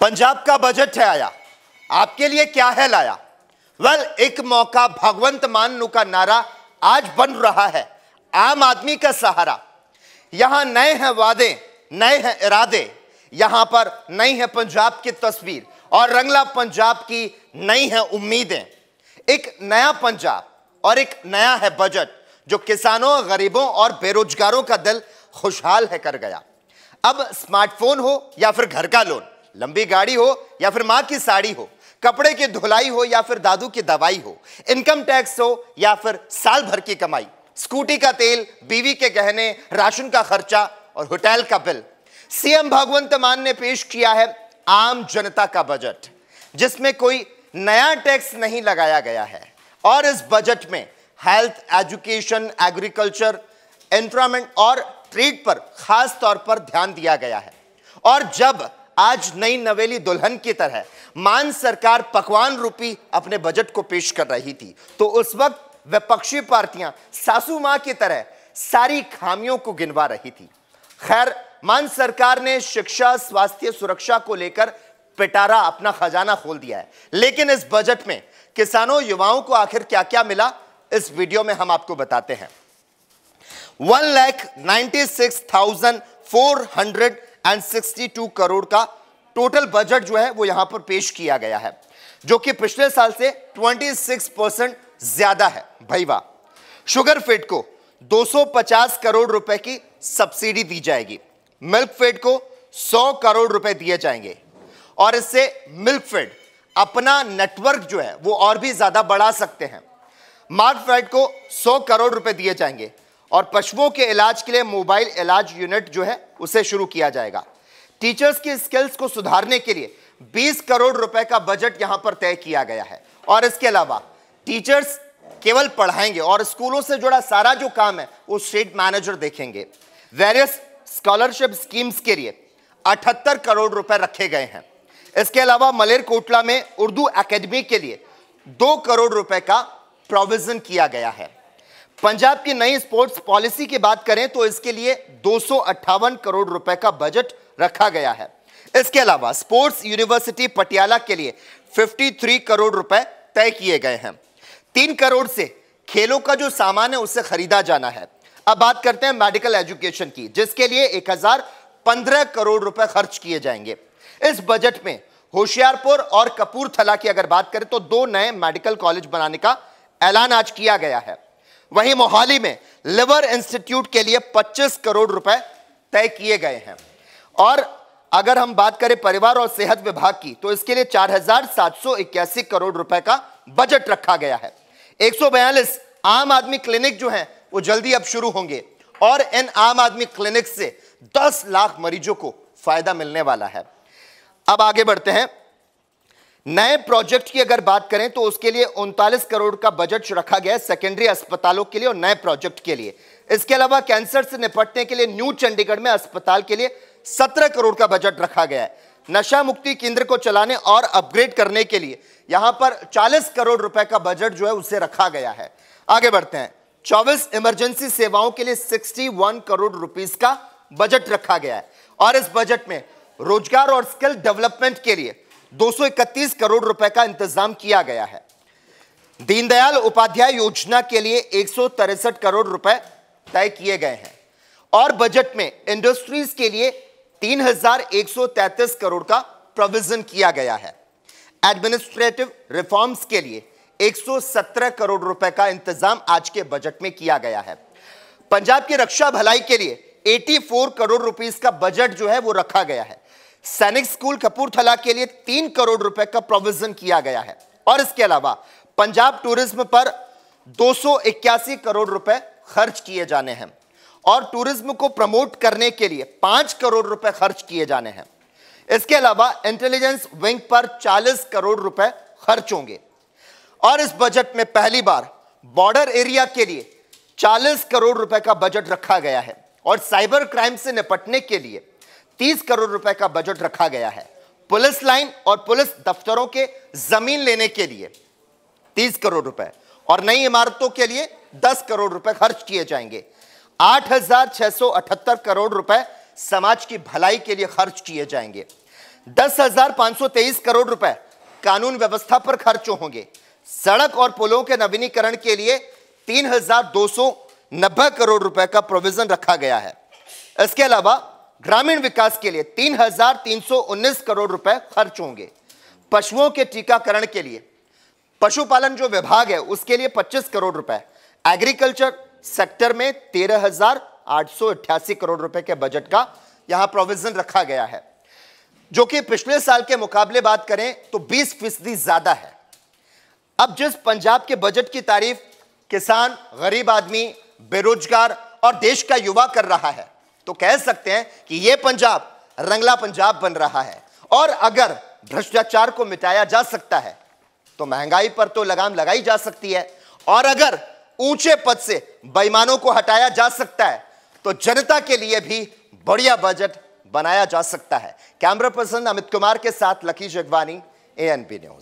पंजाब का बजट है आया आपके लिए क्या है लाया वेल एक मौका भगवंत माननु का नारा आज बन रहा है आम आदमी का सहारा यहां नए हैं वादे नए हैं इरादे यहां पर नई है पंजाब की तस्वीर और रंगला पंजाब की नई है उम्मीदें एक नया पंजाब और एक नया है बजट जो किसानों गरीबों और बेरोजगारों का दिल खुशहाल है कर गया अब स्मार्टफोन हो या फिर घर का लोन लंबी गाड़ी हो या फिर माँ की साड़ी हो कपड़े की धुलाई हो या फिर दादू की दवाई हो इनकम टैक्स हो या फिर साल भर की कमाई स्कूटी का तेल बीवी के गहने राशन का खर्चा और होटल का बिल सीएम भगवंत मान ने पेश किया है आम जनता का बजट जिसमें कोई नया टैक्स नहीं लगाया गया है और इस बजट में हेल्थ एजुकेशन एग्रीकल्चर एनवायरमेंट और ट्रेड पर खास तौर पर ध्यान दिया गया है और जब आज नई नवेली दुल्हन की तरह मान सरकार पकवान रूपी अपने बजट को पेश कर रही थी तो उस वक्त विपक्षी पार्टियां सासू मां की तरह सारी खामियों को गिनवा रही थी खैर मान सरकार ने शिक्षा स्वास्थ्य सुरक्षा को लेकर पिटारा अपना खजाना खोल दिया है लेकिन इस बजट में किसानों युवाओं को आखिर क्या क्या मिला इस वीडियो में हम आपको बताते हैं one lakh ninety six thousand four hundred and sixty two crore का टोटल बजट जो है वो यहां पर पेश किया गया है जो कि पिछले साल से 26 परसेंट ज्यादा है भाई वाह शुगर फेड को 250 करोड़ रुपए की सब्सिडी दी जाएगी मिल्क फेड को 100 करोड़ रुपए दिए जाएंगे और इससे मिल्क फेड अपना नेटवर्क जो है वो और भी ज्यादा बढ़ा सकते हैं मार्क फेड को 100 करोड़ रुपए दिए जाएंगे और पशुओं के इलाज के लिए मोबाइल इलाज यूनिट जो है उसे शुरू किया जाएगा टीचर्स की स्किल्स को सुधारने के लिए 20 करोड़ रुपए का बजट यहां पर तय किया गया है और इसके अलावा टीचर्स केवल पढ़ाएंगे और स्कूलों से जुड़ा सारा जो काम है वो स्टेट मैनेजर देखेंगे वेरियस स्कॉलरशिप स्कीम्स के लिए अठहत्तर करोड़ रुपए रखे गए हैं इसके अलावा मलेरकोटला में उर्दू एकेडमी के लिए दो करोड़ रुपए का प्रोविजन किया गया है पंजाब की नई स्पोर्ट्स पॉलिसी की बात करें तो इसके लिए दो करोड़ रुपए का बजट रखा गया है इसके अलावा स्पोर्ट्स यूनिवर्सिटी पटियाला के लिए 53 करोड़ रुपए तय किए गए हैं तीन करोड़ से खेलों का जो सामान है उसे खरीदा जाना है अब बात करते हैं मेडिकल एजुकेशन की जिसके लिए एक करोड़ रुपए खर्च किए जाएंगे इस बजट में होशियारपुर और कपूरथला की अगर बात करें तो दो नए मेडिकल कॉलेज बनाने का ऐलान आज किया गया है वहीं मोहाली में लिवर इंस्टीट्यूट के लिए 25 करोड़ रुपए तय किए गए हैं और अगर हम बात करें परिवार और सेहत विभाग की तो इसके लिए चार करोड़ रुपए का बजट रखा गया है एक आम आदमी क्लिनिक जो है वो जल्दी अब शुरू होंगे और इन आम आदमी क्लिनिक से 10 लाख मरीजों को फायदा मिलने वाला है अब आगे बढ़ते हैं नए प्रोजेक्ट की अगर बात करें तो उसके लिए उनतालीस करोड़ का बजट रखा गया है सेकेंडरी अस्पतालों के लिए और नए प्रोजेक्ट के लिए इसके अलावा कैंसर से निपटने के लिए न्यू चंडीगढ़ में अस्पताल के लिए सत्रह करोड़ का बजट रखा गया है नशा मुक्ति केंद्र को चलाने और अपग्रेड करने के लिए यहां पर 40 करोड़ रुपए का बजट जो है उसे रखा गया है आगे बढ़ते हैं चौबीस इमरजेंसी सेवाओं के लिए सिक्सटी करोड़ रुपीज का बजट रखा गया है और इस बजट में रोजगार और स्किल डेवलपमेंट के लिए 231 करोड़ रुपए का इंतजाम किया गया है दीनदयाल उपाध्याय योजना के लिए एक करोड़ रुपए तय किए गए हैं और बजट में इंडस्ट्रीज के लिए 3133 करोड़ का प्रोविजन किया गया है एडमिनिस्ट्रेटिव रिफॉर्म्स के लिए 117 करोड़ रुपए का इंतजाम आज के बजट में किया गया है पंजाब की रक्षा भलाई के लिए 84 करोड़ रुपीस का बजट जो है वो रखा गया है सैनिक स्कूल कपूरथला के लिए तीन करोड़ रुपए का प्रोविजन किया गया है और इसके अलावा पंजाब टूरिज्म पर दो करोड़ रुपए खर्च किए जाने हैं और टूरिज्म को प्रमोट करने के लिए पांच करोड़ रुपए खर्च किए जाने हैं इसके अलावा इंटेलिजेंस विंग पर 40 करोड़ रुपए खर्च होंगे और इस बजट में पहली बार बॉर्डर एरिया के लिए 40 करोड़ रुपए का बजट रखा गया है और साइबर क्राइम से निपटने के लिए 30 करोड़ रुपए का बजट रखा गया है पुलिस लाइन और पुलिस दफ्तरों के जमीन लेने के लिए तीस करोड़ रुपए और नई इमारतों के लिए दस करोड़ रुपए खर्च किए जाएंगे आठ हजार छह सौ अठहत्तर करोड़ रुपए समाज की भलाई के लिए खर्च किए जाएंगे दस हजार पांच सौ तेईस करोड़ रुपए कानून व्यवस्था पर खर्च होंगे सड़क और पुलों के नवीनीकरण के लिए तीन हजार दो सौ नब्बे करोड़ रुपए का प्रोविजन रखा गया है इसके अलावा ग्रामीण विकास के लिए 3,319 करोड़ रुपए खर्च होंगे पशुओं के टीकाकरण के लिए पशुपालन जो विभाग है उसके लिए 25 करोड़ रुपए एग्रीकल्चर सेक्टर में तेरह करोड़ रुपए के बजट का यहां प्रोविजन रखा गया है जो कि पिछले साल के मुकाबले बात करें तो 20 फीसदी ज्यादा है अब जिस पंजाब के बजट की तारीफ किसान गरीब आदमी बेरोजगार और देश का युवा कर रहा है तो कह सकते हैं कि यह पंजाब रंगला पंजाब बन रहा है और अगर भ्रष्टाचार को मिटाया जा सकता है तो महंगाई पर तो लगाम लगाई जा सकती है और अगर ऊंचे पद से बेईमानों को हटाया जा सकता है तो जनता के लिए भी बढ़िया बजट बनाया जा सकता है कैमरा पर्सन अमित कुमार के साथ लकी जगवानी एएनपी न्यूज